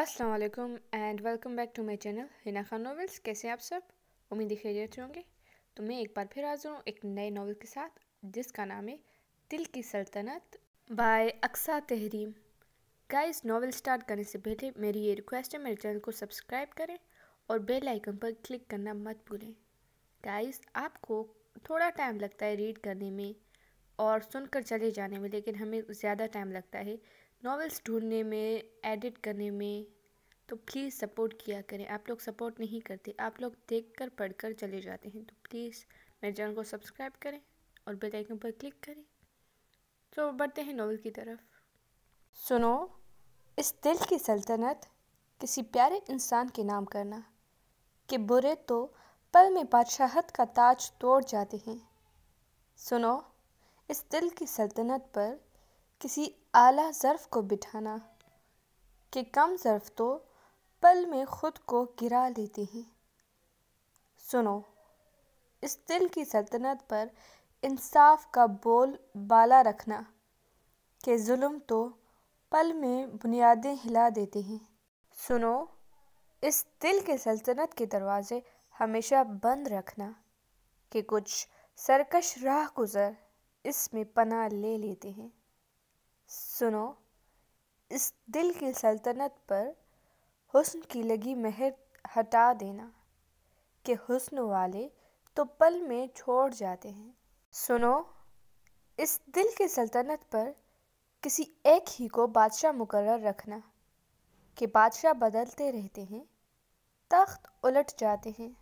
अस्सलाम वालेकुम and welcome back to my channel Hina Khan novels कैसे आप सब उम्मीद खैरियत होंगे तो मैं एक बार फिर हाजिर हूँ एक नए नावल के साथ जिसका नाम है Dil Ki Saltanat by Aqsa Tehreem guys novel start करने से पहले मेरी ये रिक्वेस्ट है मेरे चैनल को सब्सक्राइब करें और बेल आइकन पर क्लिक करना मत भूलें गाइस आपको थोड़ा टाइम लगता है रीड करने में और सुनकर चले जाने में लेकिन हमें ज़्यादा टाइम लगता है नॉवेल्स ढूंढने में एडिट करने में तो प्लीज़ सपोर्ट किया करें आप लोग सपोर्ट नहीं करते आप लोग देख कर पढ़ कर चले जाते हैं तो प्लीज़ मेरे चैनल को सब्सक्राइब करें और बेल आइकन पर क्लिक करें तो बढ़ते हैं नॉवल की तरफ सुनो इस दिल की सल्तनत किसी प्यारे इंसान के नाम करना कि बुरे तो पल में बादशाहत का ताज तोड़ जाते हैं सुनो इस दिल की सल्तनत पर किसी आला ज़र्फ़ को बिठाना कि कम ज़र्फ़ तो पल में ख़ुद को गिरा लेते हैं सुनो इस दिल की सल्तनत पर इंसाफ का बोल बाला रखना कि जुल्म तो पल में बुनियादें हिला देते हैं सुनो इस दिल के सल्तनत के दरवाज़े हमेशा बंद रखना कि कुछ सरकश राह गुज़र इसमें पनाह ले लेते हैं सुनो इस दिल की सल्तनत पर हुस्न की लगी मेहर हटा देना कि हुस्न वाले तो पल में छोड़ जाते हैं सुनो इस दिल की सल्तनत पर किसी एक ही को बादशाह मुकर्र रखना कि बादशाह बदलते रहते हैं तख्त उलट जाते हैं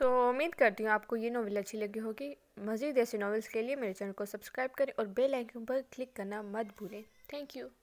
तो उम्मीद करती हूँ आपको ये नावल अच्छी लगी होगी मज़ीद ऐसे नावल्स के लिए मेरे चैनल को सब्सक्राइब करें और बेल आइकन पर क्लिक करना मत भूलें थैंक यू